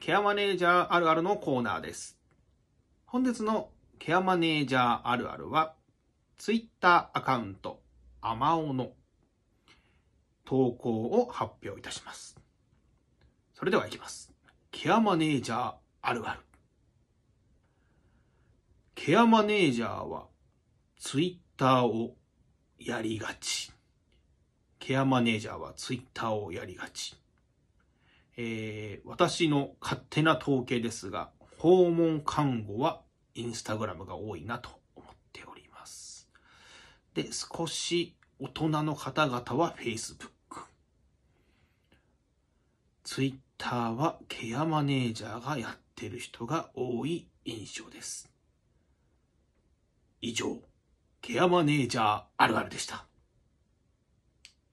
ケアマネージャーあるあるのコーナーです。本日のケアマネージャーあるあるは、ツイッターアカウント、あまおの投稿を発表いたします。それではいきます。ケアマネージャーあるある。ケアマネージャーはツイッターをやりがち。ケアマネージャーはツイッターをやりがち。えー、私の勝手な統計ですが、訪問看護はインスタグラムが多いなと思っております。で、少し大人の方々は Facebook。Twitter はケアマネージャーがやってる人が多い印象です。以上、ケアマネージャーあるあるでした。